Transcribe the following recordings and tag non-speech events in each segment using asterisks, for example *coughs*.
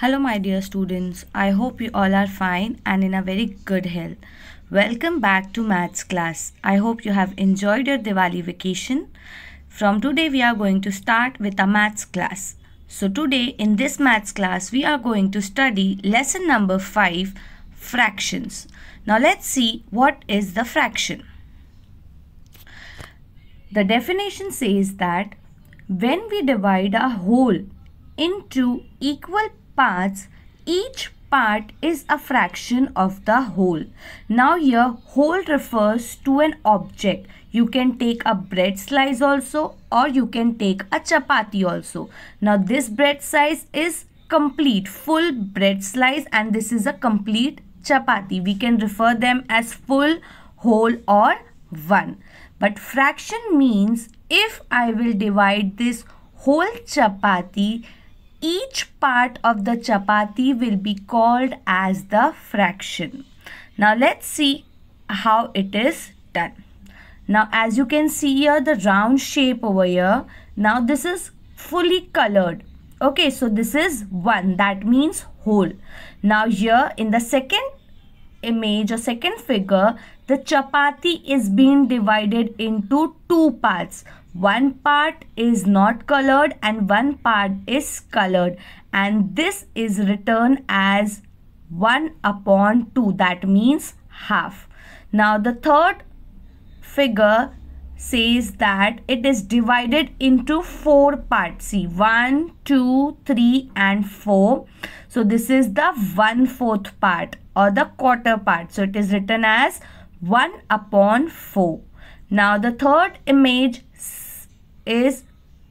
Hello my dear students, I hope you all are fine and in a very good health. Welcome back to maths class. I hope you have enjoyed your Diwali vacation. From today we are going to start with a maths class. So today in this maths class we are going to study lesson number 5 fractions. Now let's see what is the fraction. The definition says that when we divide a whole into equal parts each part is a fraction of the whole. Now here whole refers to an object. You can take a bread slice also or you can take a chapati also. Now this bread slice is complete full bread slice and this is a complete chapati. We can refer them as full, whole or one. But fraction means if I will divide this whole chapati each part of the chapati will be called as the fraction. Now let's see how it is done. Now as you can see here the round shape over here. Now this is fully colored. Okay so this is 1 that means whole. Now here in the second image or second figure the chapati is being divided into two parts one part is not colored and one part is colored and this is written as 1 upon 2 that means half now the third figure says that it is divided into four parts see one two three and four so this is the one fourth part or the quarter part so it is written as 1 upon 4 now the third image is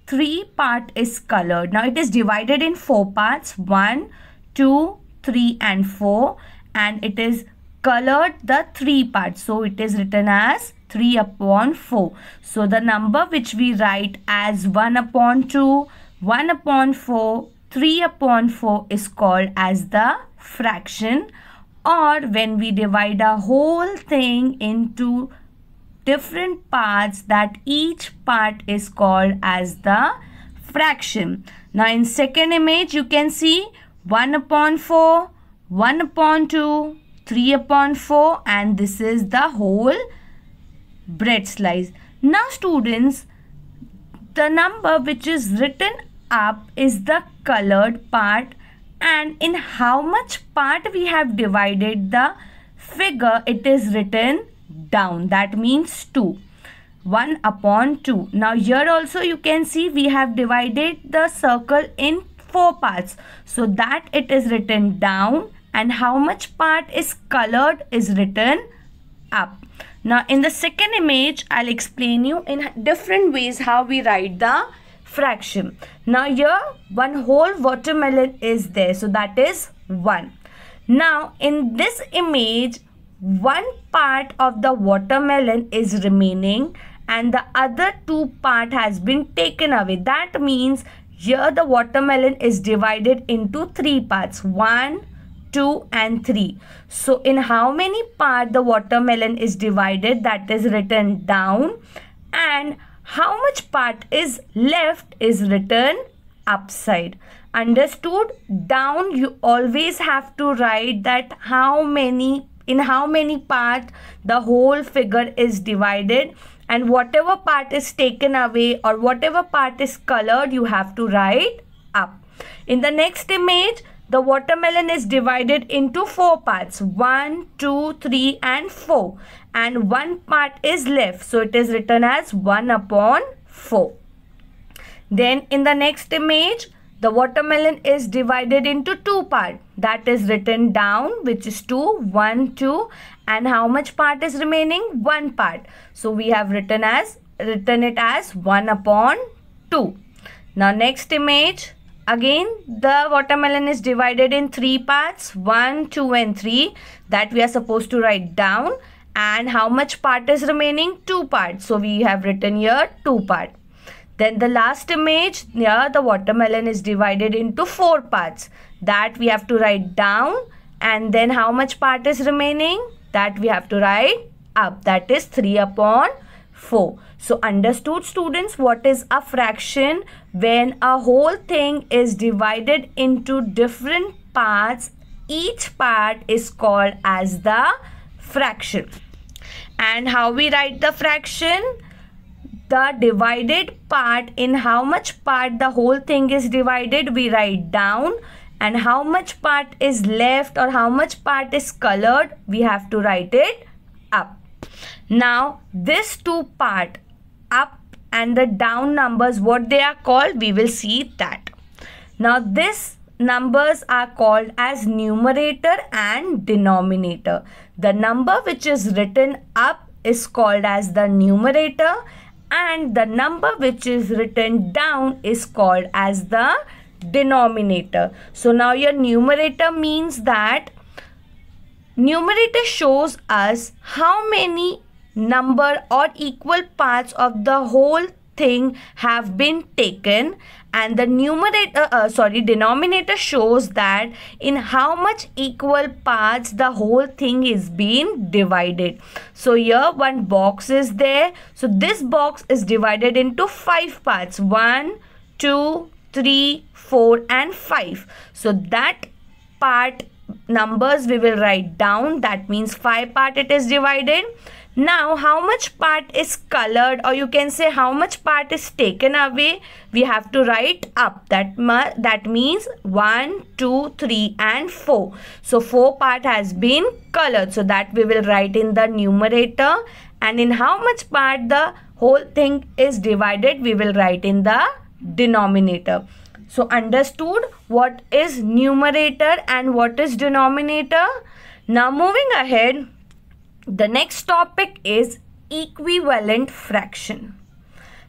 three part is colored. Now it is divided in four parts. One, two, three and four. And it is colored the three parts. So it is written as 3 upon 4. So the number which we write as 1 upon 2, 1 upon 4, 3 upon 4 is called as the fraction or when we divide a whole thing into different parts that each part is called as the fraction. Now in second image you can see 1 upon 4, 1 upon 2, 3 upon 4 and this is the whole bread slice. Now students the number which is written up is the colored part and in how much part we have divided the figure it is written down that means 2 1 upon 2 now here also you can see we have divided the circle in four parts so that it is written down and how much part is colored is written up now in the second image i'll explain you in different ways how we write the fraction now here one whole watermelon is there so that is one now in this image one part of the watermelon is remaining and the other two part has been taken away that means here the watermelon is divided into three parts one two and three so in how many part the watermelon is divided that is written down and how much part is left is written upside understood down you always have to write that how many in how many part the whole figure is divided and whatever part is taken away or whatever part is colored you have to write up. In the next image the watermelon is divided into four parts one, two, three, and 4 and one part is left so it is written as 1 upon 4 then in the next image the watermelon is divided into two part that is written down which is 2, 1, 2 and how much part is remaining? 1 part. So we have written as written it as 1 upon 2. Now next image again the watermelon is divided in three parts 1, 2 and 3 that we are supposed to write down and how much part is remaining? 2 parts. So we have written here 2 part. Then the last image, yeah, the watermelon is divided into four parts. That we have to write down and then how much part is remaining? That we have to write up. That is 3 upon 4. So understood students what is a fraction? When a whole thing is divided into different parts, each part is called as the fraction. And how we write the fraction? the divided part in how much part the whole thing is divided we write down and how much part is left or how much part is colored we have to write it up now this two part up and the down numbers what they are called we will see that now this numbers are called as numerator and denominator the number which is written up is called as the numerator and the number which is written down is called as the denominator. So now your numerator means that numerator shows us how many number or equal parts of the whole thing have been taken and the numerator uh, uh, sorry denominator shows that in how much equal parts the whole thing is being divided so here one box is there so this box is divided into five parts one two three four and five so that part numbers we will write down that means five part it is divided now how much part is colored or you can say how much part is taken away we have to write up that that means 1 2 3 and 4 so 4 part has been colored so that we will write in the numerator and in how much part the whole thing is divided we will write in the denominator so understood what is numerator and what is denominator now moving ahead the next topic is equivalent fraction.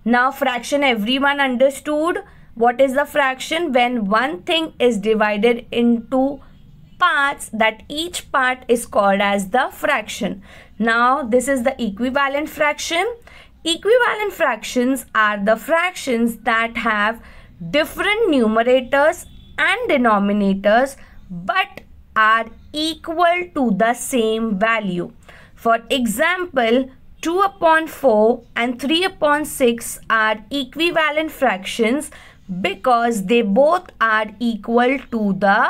Now fraction everyone understood what is the fraction when one thing is divided into parts that each part is called as the fraction. Now this is the equivalent fraction. Equivalent fractions are the fractions that have different numerators and denominators but are equal to the same value. For example, 2 upon 4 and 3 upon 6 are equivalent fractions because they both are equal to the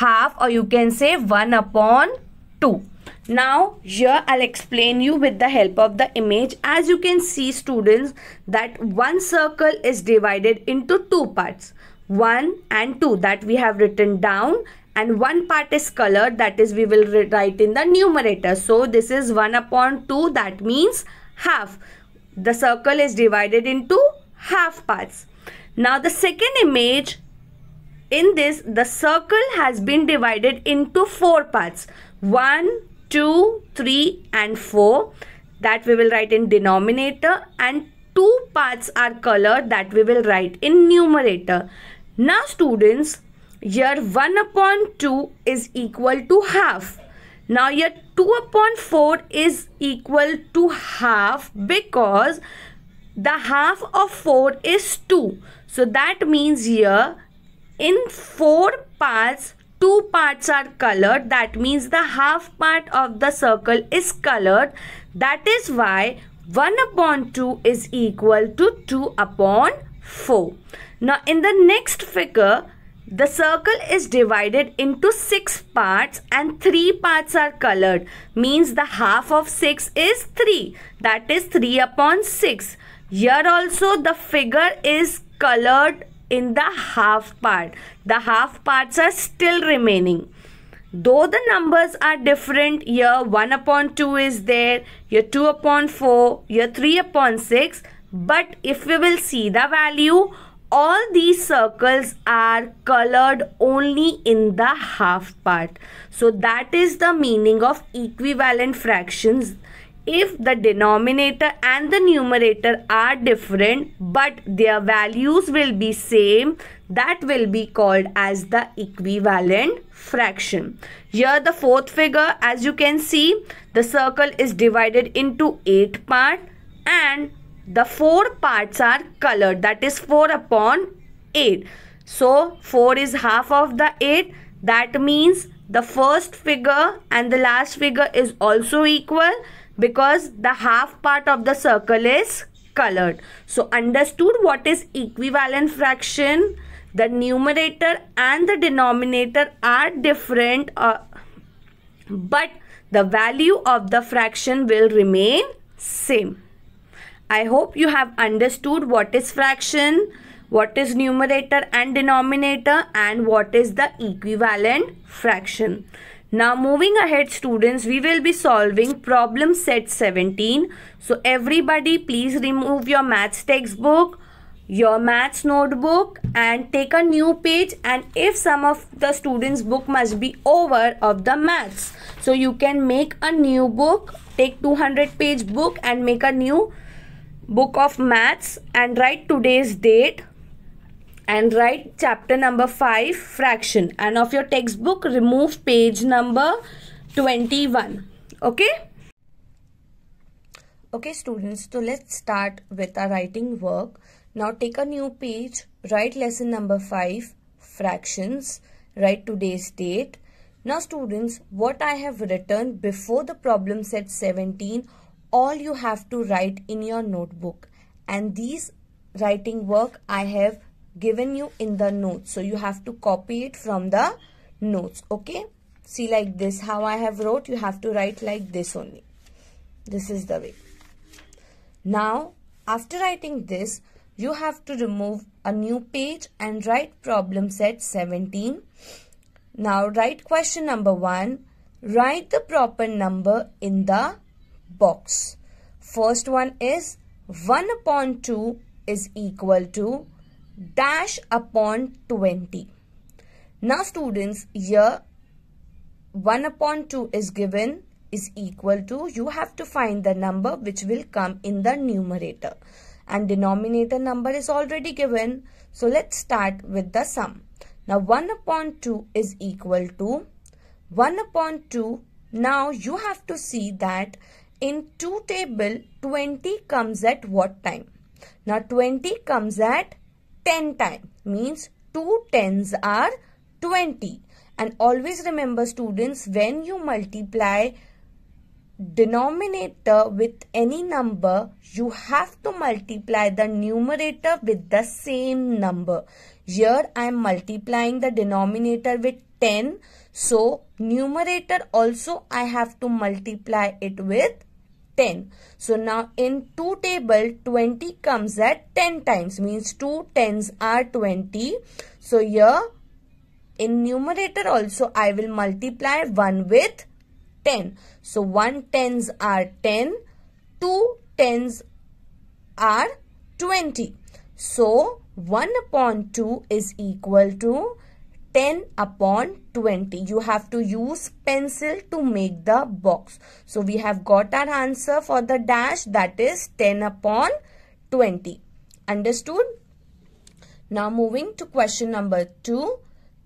half or you can say 1 upon 2. Now here I'll explain you with the help of the image. As you can see students that one circle is divided into two parts. 1 and 2 that we have written down and one part is color that is we will write in the numerator so this is 1 upon 2 that means half the circle is divided into half parts now the second image in this the circle has been divided into four parts 1 2 3 and 4 that we will write in denominator and two parts are colored that we will write in numerator now students here 1 upon 2 is equal to half. Now here 2 upon 4 is equal to half because the half of 4 is 2. So that means here in 4 parts, 2 parts are colored. That means the half part of the circle is colored. That is why 1 upon 2 is equal to 2 upon 4. Now in the next figure, the circle is divided into 6 parts and 3 parts are colored. Means the half of 6 is 3. That is 3 upon 6. Here also the figure is colored in the half part. The half parts are still remaining. Though the numbers are different, here 1 upon 2 is there, here 2 upon 4, here 3 upon 6. But if we will see the value all these circles are colored only in the half part. So that is the meaning of equivalent fractions if the denominator and the numerator are different but their values will be same that will be called as the equivalent fraction here the fourth figure as you can see the circle is divided into eight part and the four parts are colored that is 4 upon 8 so 4 is half of the 8 that means the first figure and the last figure is also equal because the half part of the circle is colored so understood what is equivalent fraction the numerator and the denominator are different uh, but the value of the fraction will remain same I hope you have understood what is fraction, what is numerator and denominator and what is the equivalent fraction. Now moving ahead students, we will be solving problem set 17. So everybody please remove your maths textbook, your maths notebook and take a new page and if some of the students book must be over of the maths. So you can make a new book, take 200 page book and make a new book of maths and write today's date and write chapter number 5 fraction and of your textbook remove page number 21 okay okay students so let's start with our writing work now take a new page write lesson number 5 fractions write today's date now students what i have written before the problem set 17 all you have to write in your notebook and these writing work I have given you in the notes. So you have to copy it from the notes. Okay. See like this how I have wrote. You have to write like this only. This is the way. Now after writing this you have to remove a new page and write problem set 17. Now write question number 1. Write the proper number in the box. First one is 1 upon 2 is equal to dash upon 20. Now students here 1 upon 2 is given is equal to you have to find the number which will come in the numerator and denominator number is already given. So let's start with the sum. Now 1 upon 2 is equal to 1 upon 2. Now you have to see that in 2 table 20 comes at what time? Now 20 comes at 10 time means 2 tens are 20 and always remember students when you multiply denominator with any number you have to multiply the numerator with the same number. Here I am multiplying the denominator with 10 so numerator also I have to multiply it with 10. So now in 2 table 20 comes at 10 times means 2 tens are 20. So here in numerator also I will multiply 1 with 10. So 1 tens are 10, 2 tens are 20. So 1 upon 2 is equal to 10 upon 20 you have to use pencil to make the box so we have got our answer for the dash that is 10 upon 20 understood now moving to question number 2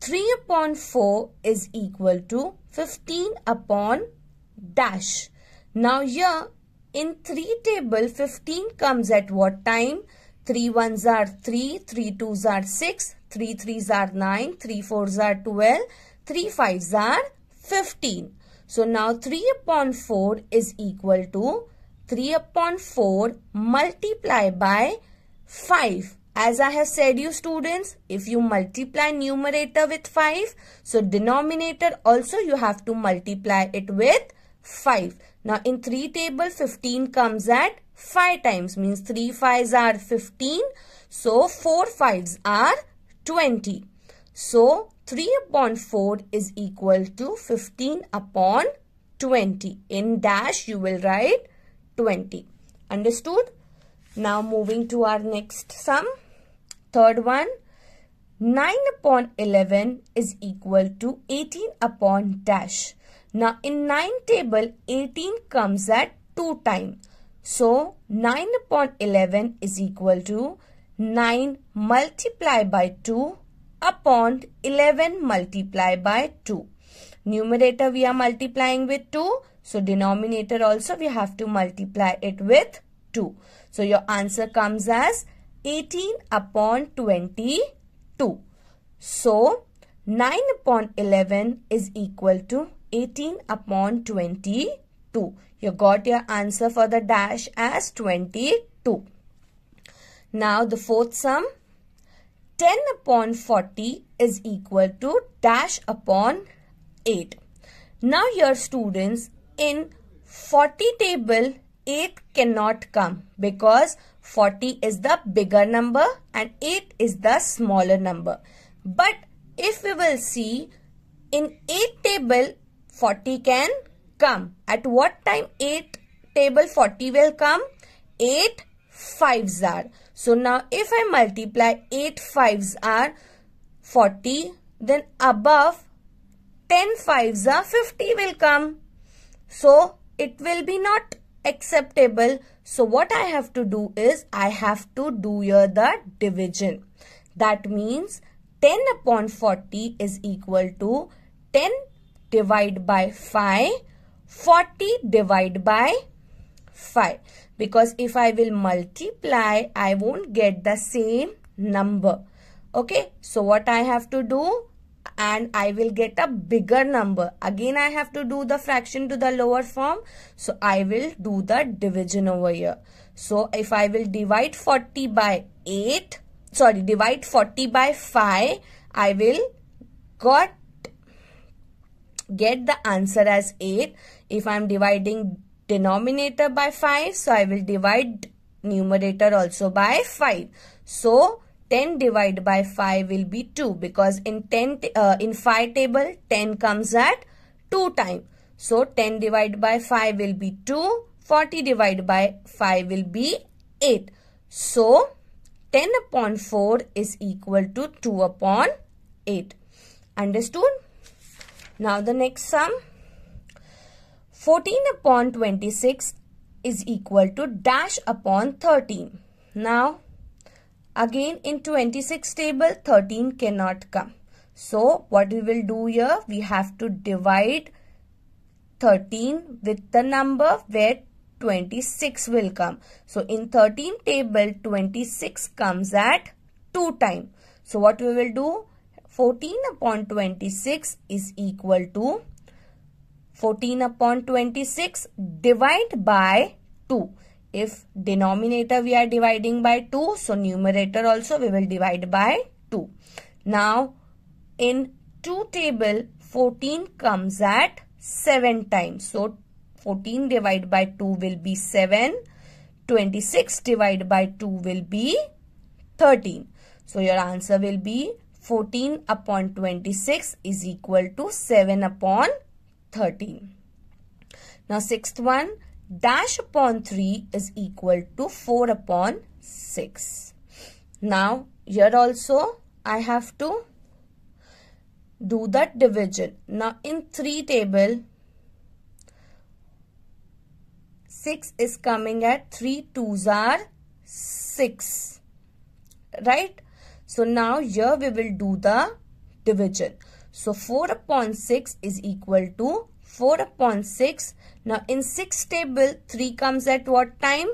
3 upon 4 is equal to 15 upon dash now here in 3 table 15 comes at what time 3 ones are 3 3 twos are 6 3 3s are 9, 3 4s are 12, 3 5s are 15. So now 3 upon 4 is equal to 3 upon 4 multiply by 5. As I have said you students, if you multiply numerator with 5, so denominator also you have to multiply it with 5. Now in 3 table 15 comes at 5 times means 3 5s are 15. So 4 5s are 20. So 3 upon 4 is equal to 15 upon 20. In dash you will write 20. Understood? Now moving to our next sum. Third one. 9 upon 11 is equal to 18 upon dash. Now in 9 table 18 comes at 2 time. So 9 upon 11 is equal to 9 multiply by 2 upon 11 multiply by 2. Numerator we are multiplying with 2. So denominator also we have to multiply it with 2. So your answer comes as 18 upon 22. So 9 upon 11 is equal to 18 upon 22. You got your answer for the dash as 22. Now the fourth sum 10 upon 40 is equal to dash upon 8. Now your students in 40 table 8 cannot come because 40 is the bigger number and 8 is the smaller number. But if we will see in 8 table 40 can come. At what time 8 table 40 will come? 8 fives are. So now if I multiply 8 fives are 40 then above 10 fives are 50 will come. So it will be not acceptable. So what I have to do is I have to do here the division. That means 10 upon 40 is equal to 10 divided by 5, 40 divided by 5 because if I will multiply I won't get the same number okay so what I have to do and I will get a bigger number again I have to do the fraction to the lower form so I will do the division over here so if I will divide 40 by 8 sorry divide 40 by 5 I will got get the answer as 8 if I'm dividing denominator by 5. So I will divide numerator also by 5. So 10 divided by 5 will be 2 because in 10 uh, in 5 table 10 comes at 2 time. So 10 divided by 5 will be 2. 40 divided by 5 will be 8. So 10 upon 4 is equal to 2 upon 8. Understood? Now the next sum. 14 upon 26 is equal to dash upon 13. Now, again in 26 table, 13 cannot come. So, what we will do here, we have to divide 13 with the number where 26 will come. So, in 13 table, 26 comes at 2 time. So, what we will do, 14 upon 26 is equal to 14 upon 26 divide by 2. If denominator we are dividing by 2, so numerator also we will divide by 2. Now, in 2 table, 14 comes at 7 times. So, 14 divided by 2 will be 7. 26 divided by 2 will be 13. So, your answer will be 14 upon 26 is equal to 7 upon 13. Now sixth one dash upon 3 is equal to 4 upon 6. Now here also I have to do that division. Now in 3 table 6 is coming at 3 2s are 6 right so now here we will do the division so 4 upon 6 is equal to 4 upon 6. Now in 6 table 3 comes at what time?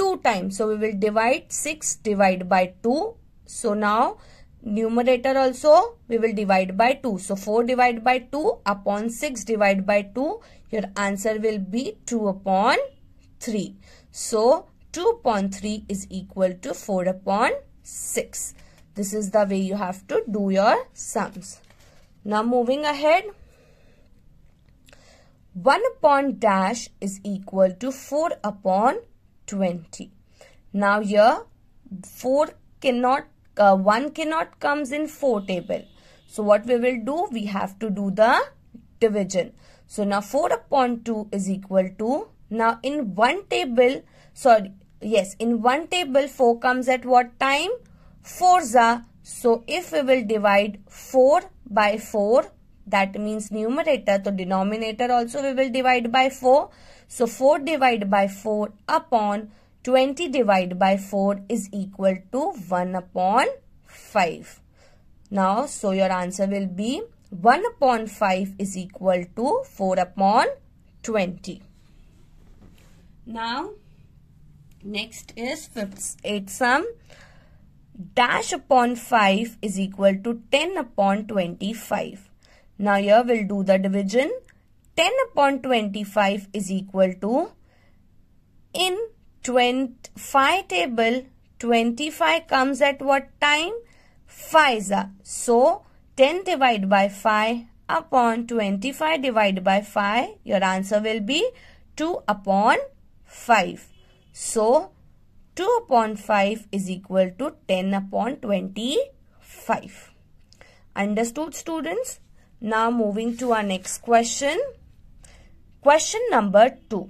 2 times. So we will divide 6 divide by 2. So now numerator also we will divide by 2. So 4 divided by 2 upon 6 divided by 2. Your answer will be 2 upon 3. So 2 upon 3 is equal to 4 upon 6. This is the way you have to do your sums. Now moving ahead. 1 upon dash is equal to 4 upon 20. Now here 4 cannot uh, 1 cannot comes in 4 table. So what we will do we have to do the division. So now 4 upon 2 is equal to now in one table sorry yes in one table 4 comes at what time? Four are so if we will divide 4 by 4 that means numerator so denominator also we will divide by 4. So 4 divided by 4 upon 20 divided by 4 is equal to 1 upon 5. Now so your answer will be 1 upon 5 is equal to 4 upon 20. Now next is fifth eighth sum dash upon 5 is equal to 10 upon 25. Now here we'll do the division. 10 upon 25 is equal to in 25 table 25 comes at what time? 5. So 10 divided by 5 upon 25 divided by 5 your answer will be 2 upon 5. So 2 upon 5 is equal to 10 upon 25. Understood students? Now moving to our next question. Question number 2.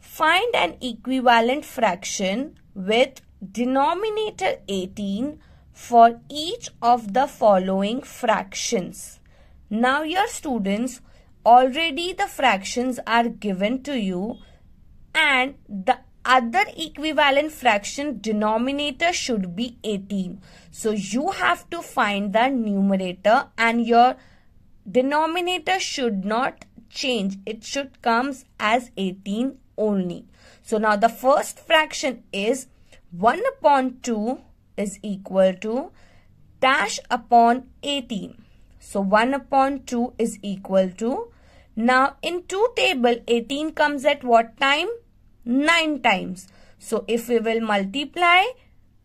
Find an equivalent fraction with denominator 18 for each of the following fractions. Now your students, already the fractions are given to you and the other equivalent fraction denominator should be 18. So you have to find the numerator and your denominator should not change. It should comes as 18 only. So now the first fraction is 1 upon 2 is equal to dash upon 18. So 1 upon 2 is equal to. Now in 2 table 18 comes at what time? 9 times. So if we will multiply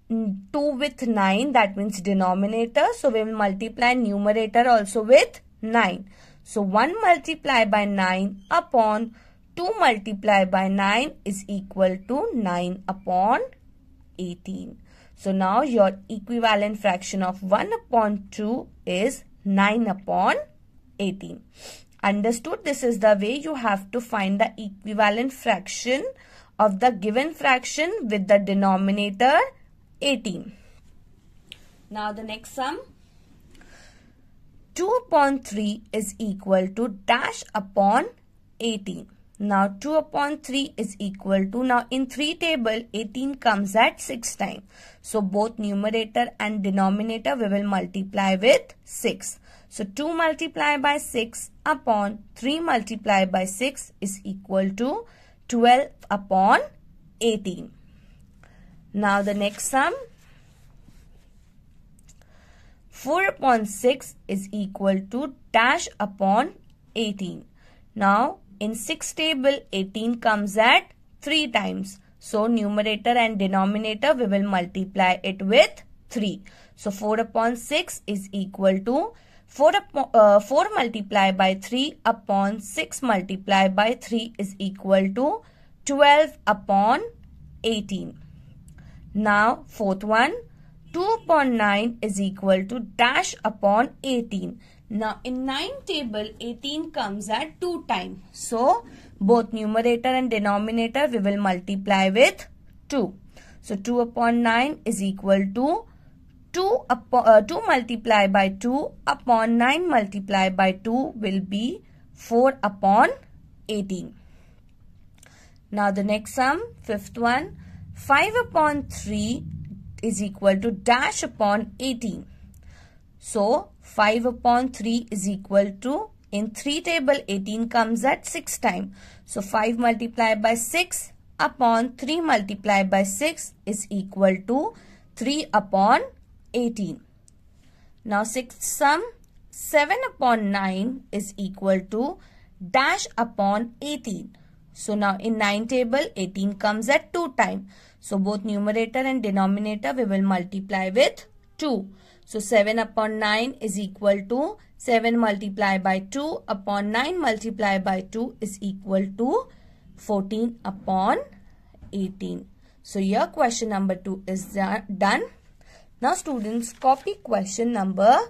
2 with 9 that means denominator. So we will multiply numerator also with 9. So 1 multiply by 9 upon 2 multiply by 9 is equal to 9 upon 18. So now your equivalent fraction of 1 upon 2 is 9 upon 18. Understood? This is the way you have to find the equivalent fraction of the given fraction with the denominator 18. Now the next sum. 2 upon 3 is equal to dash upon 18. Now 2 upon 3 is equal to, now in 3 table 18 comes at 6 times. So both numerator and denominator we will multiply with 6. So 2 multiplied by 6 upon 3 multiplied by 6 is equal to 12 upon 18. Now the next sum. 4 upon 6 is equal to dash upon 18. Now in 6 table 18 comes at 3 times. So numerator and denominator we will multiply it with 3. So 4 upon 6 is equal to 4, uh, 4 multiplied by 3 upon 6 multiplied by 3 is equal to 12 upon 18. Now, fourth one, 2 upon 9 is equal to dash upon 18. Now, in 9 table, 18 comes at 2 times. So, both numerator and denominator we will multiply with 2. So, 2 upon 9 is equal to 2, upon uh, 2 multiply by 2 upon 9 multiply by 2 will be 4 upon 18. Now the next sum, fifth one, 5 upon 3 is equal to dash upon 18. So 5 upon 3 is equal to in 3 table 18 comes at 6 time. So 5 multiplied by 6 upon 3 multiplied by 6 is equal to 3 upon 18. Now sixth sum 7 upon 9 is equal to dash upon 18. So now in 9 table 18 comes at 2 time. So both numerator and denominator we will multiply with 2. So 7 upon 9 is equal to 7 multiplied by 2 upon 9 multiplied by 2 is equal to 14 upon 18. So your question number 2 is done. Now students copy question number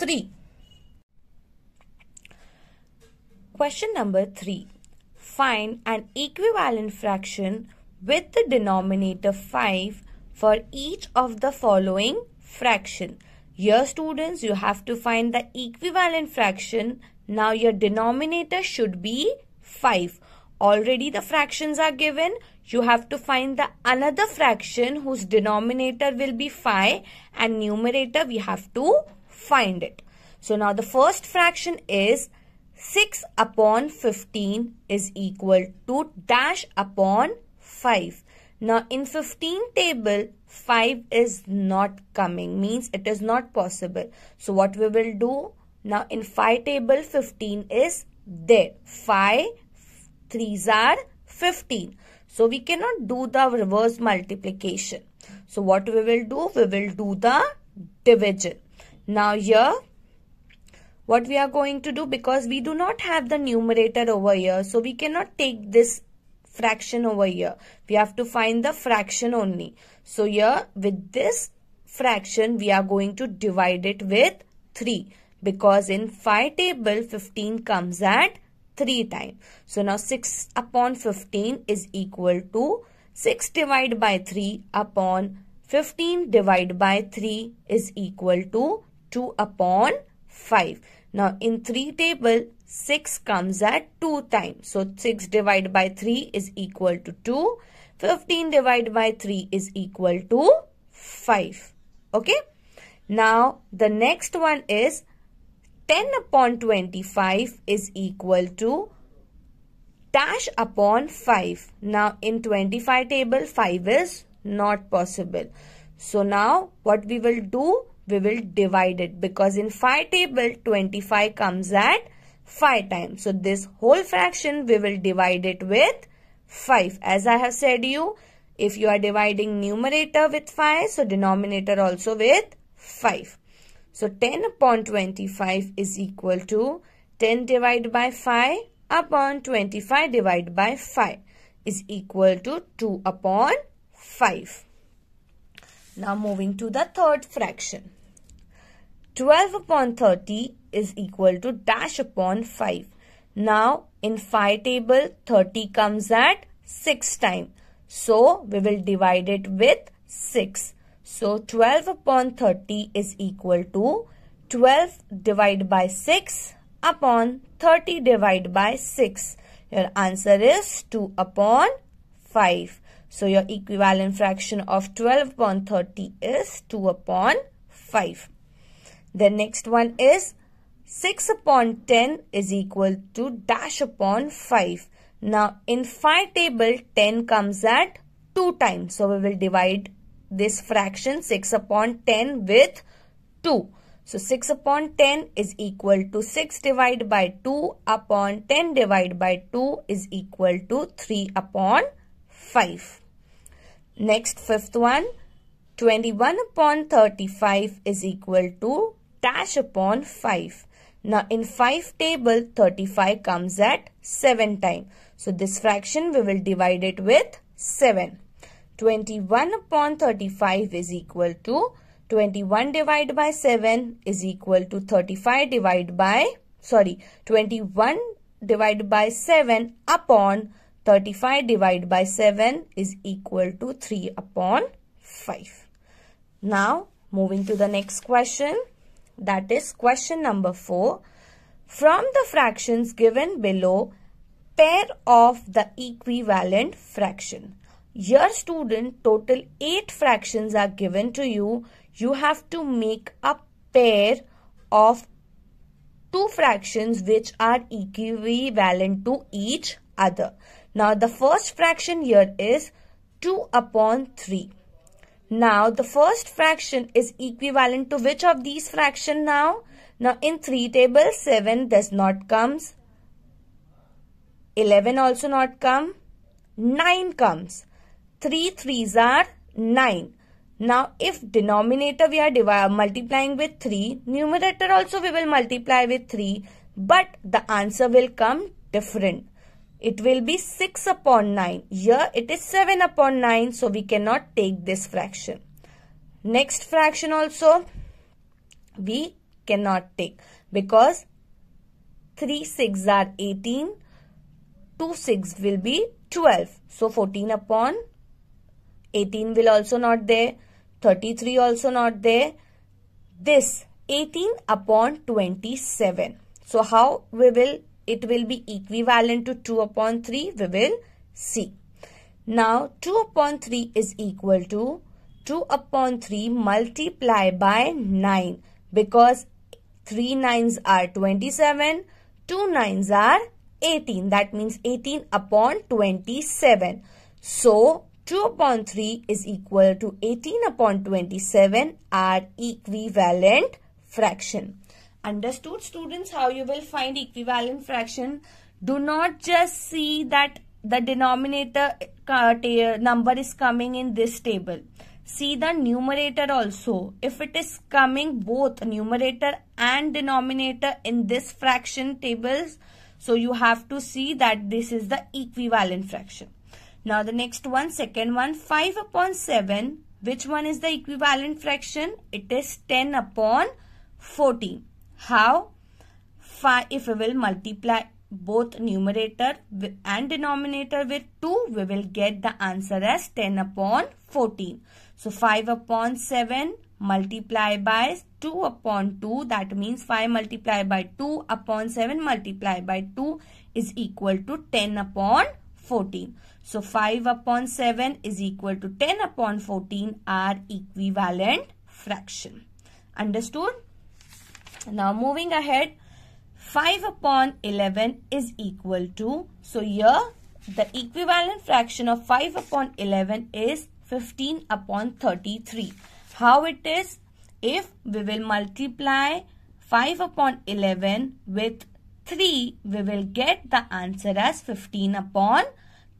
3. Question number 3. Find an equivalent fraction with the denominator 5 for each of the following fraction. Here students you have to find the equivalent fraction. Now your denominator should be 5. Already the fractions are given you have to find the another fraction whose denominator will be 5 and numerator we have to find it. So now the first fraction is 6 upon 15 is equal to dash upon 5. Now in 15 table 5 is not coming means it is not possible. So what we will do now in 5 table 15 is there. 5 3s are 15. So we cannot do the reverse multiplication. So what we will do? We will do the division. Now here, what we are going to do because we do not have the numerator over here. So we cannot take this fraction over here. We have to find the fraction only. So here with this fraction, we are going to divide it with 3 because in 5 table 15 comes at 3 times. So now 6 upon 15 is equal to 6 divided by 3 upon 15 divided by 3 is equal to 2 upon 5. Now in 3 table 6 comes at 2 times. So 6 divided by 3 is equal to 2. 15 divided by 3 is equal to 5. Okay. Now the next one is 10 upon 25 is equal to dash upon 5. Now in 25 table 5 is not possible. So now what we will do? We will divide it because in 5 table 25 comes at 5 times. So this whole fraction we will divide it with 5. As I have said you, if you are dividing numerator with 5, so denominator also with 5. So 10 upon 25 is equal to 10 divided by 5 upon 25 divided by 5 is equal to 2 upon 5. Now moving to the third fraction. 12 upon 30 is equal to dash upon 5. Now in 5 table 30 comes at 6 time. So we will divide it with 6. So 12 upon 30 is equal to 12 divided by 6 upon 30 divided by 6. Your answer is 2 upon 5. So your equivalent fraction of 12 upon 30 is 2 upon 5. The next one is 6 upon 10 is equal to dash upon 5. Now in 5 table 10 comes at 2 times. So we will divide this fraction 6 upon 10 with 2. So 6 upon 10 is equal to 6 divided by 2 upon 10 divided by 2 is equal to 3 upon 5. Next fifth one 21 upon 35 is equal to dash upon 5. Now in 5 table 35 comes at 7 time. So this fraction we will divide it with 7. 21 upon 35 is equal to 21 divided by 7 is equal to 35 divided by sorry 21 divided by 7 upon 35 divided by 7 is equal to 3 upon 5. Now moving to the next question that is question number 4. From the fractions given below pair off the equivalent fraction. Your student total 8 fractions are given to you. You have to make a pair of two fractions which are equivalent to each other. Now the first fraction here is 2 upon 3. Now the first fraction is equivalent to which of these fraction now? Now in 3 table 7 does not comes. 11 also not come. 9 comes. 3 threes are 9. Now if denominator we are multiplying with 3, numerator also we will multiply with 3 but the answer will come different. It will be 6 upon 9. Here it is 7 upon 9 so we cannot take this fraction. Next fraction also we cannot take because 3 6 are 18, 2 6 will be 12. So 14 upon 18 will also not there. 33 also not there. This 18 upon 27. So how we will, it will be equivalent to 2 upon 3 we will see. Now 2 upon 3 is equal to 2 upon 3 multiply by 9 because 3 nines are 27, 2 nines are 18. That means 18 upon 27. So 2 upon 3 is equal to 18 upon 27 are equivalent fraction. Understood students how you will find equivalent fraction? Do not just see that the denominator uh, number is coming in this table. See the numerator also. If it is coming both numerator and denominator in this fraction tables, so you have to see that this is the equivalent fraction. Now the next one, second one, 5 upon 7. Which one is the equivalent fraction? It is 10 upon 14. How? If we will multiply both numerator and denominator with 2, we will get the answer as 10 upon 14. So 5 upon 7 multiply by 2 upon 2 that means 5 multiply by 2 upon 7 multiply by 2 is equal to 10 upon 14. So 5 upon 7 is equal to 10 upon 14 are equivalent fraction. Understood? Now moving ahead, 5 upon 11 is equal to, so here the equivalent fraction of 5 upon 11 is 15 upon 33. How it is? If we will multiply 5 upon 11 with 3, we will get the answer as 15 upon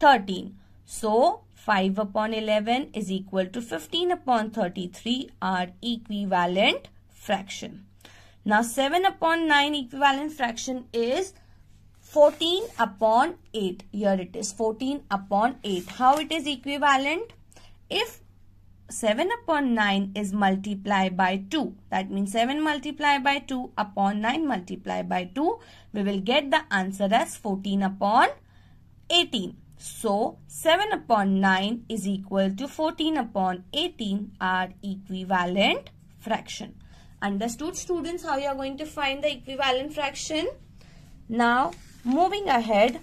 13. So, 5 upon 11 is equal to 15 upon 33 are equivalent fraction. Now, 7 upon 9 equivalent fraction is 14 upon 8. Here it is 14 upon 8. How it is equivalent? If 7 upon 9 is multiplied by 2. That means 7 multiplied by 2 upon 9 multiplied by 2. We will get the answer as 14 upon 18. So 7 upon 9 is equal to 14 upon 18 are equivalent fraction. Understood students how you are going to find the equivalent fraction? Now moving ahead,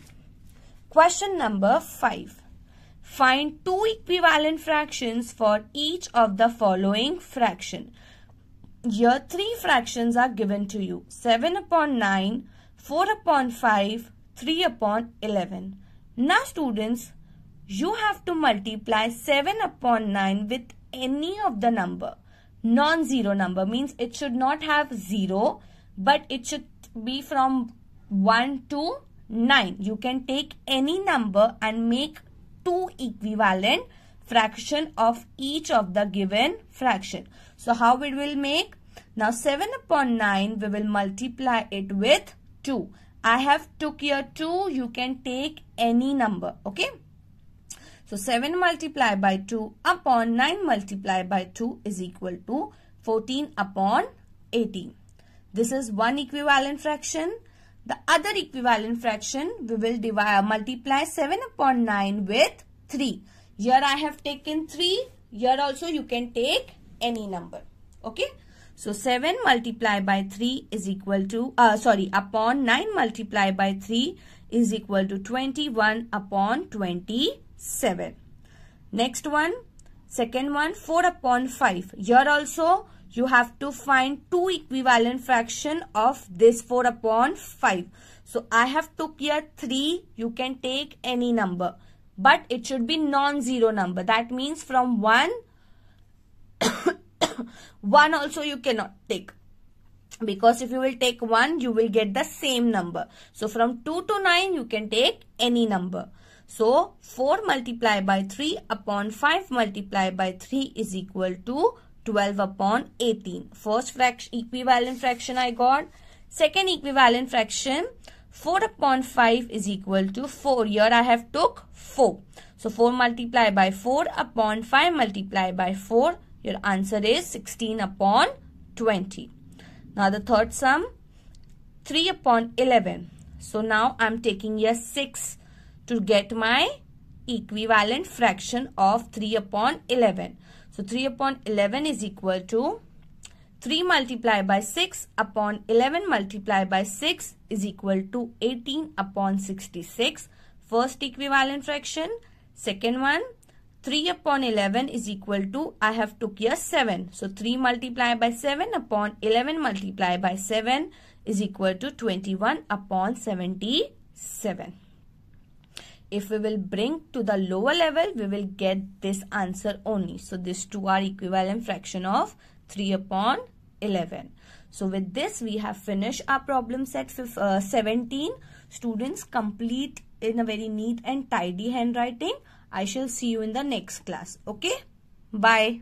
question number 5. Find two equivalent fractions for each of the following fraction. Your three fractions are given to you. 7 upon 9, 4 upon 5, 3 upon 11. Now students, you have to multiply 7 upon 9 with any of the number. Non-zero number means it should not have 0 but it should be from 1 to 9. You can take any number and make two equivalent fraction of each of the given fraction. So how we will make? Now 7 upon 9 we will multiply it with 2. I have took here 2. You can take any number. Okay. So 7 multiplied by 2 upon 9 multiplied by 2 is equal to 14 upon 18. This is one equivalent fraction. The other equivalent fraction, we will divide, uh, multiply 7 upon 9 with 3. Here I have taken 3. Here also you can take any number. Okay. So 7 multiply by 3 is equal to, uh, sorry, upon 9 multiply by 3 is equal to 21 upon 27. Next one, second one, 4 upon 5. Here also you have to find two equivalent fraction of this 4 upon 5. So I have took here 3. You can take any number. But it should be non-zero number. That means from 1, *coughs* 1 also you cannot take. Because if you will take 1, you will get the same number. So from 2 to 9, you can take any number. So 4 multiplied by 3 upon 5 multiplied by 3 is equal to 12 upon 18. First fraction, equivalent fraction I got. Second equivalent fraction 4 upon 5 is equal to 4. Here I have took 4. So 4 multiplied by 4 upon 5 multiplied by 4. Your answer is 16 upon 20. Now the third sum 3 upon 11. So now I'm taking here 6 to get my equivalent fraction of 3 upon 11. So 3 upon 11 is equal to 3 multiplied by 6 upon 11 multiplied by 6 is equal to 18 upon 66. First equivalent fraction. Second one 3 upon 11 is equal to I have took here 7. So 3 multiplied by 7 upon 11 multiplied by 7 is equal to 21 upon 77 if we will bring to the lower level, we will get this answer only. So this two are equivalent fraction of 3 upon 11. So with this, we have finished our problem set uh, 17. Students complete in a very neat and tidy handwriting. I shall see you in the next class. Okay? Bye.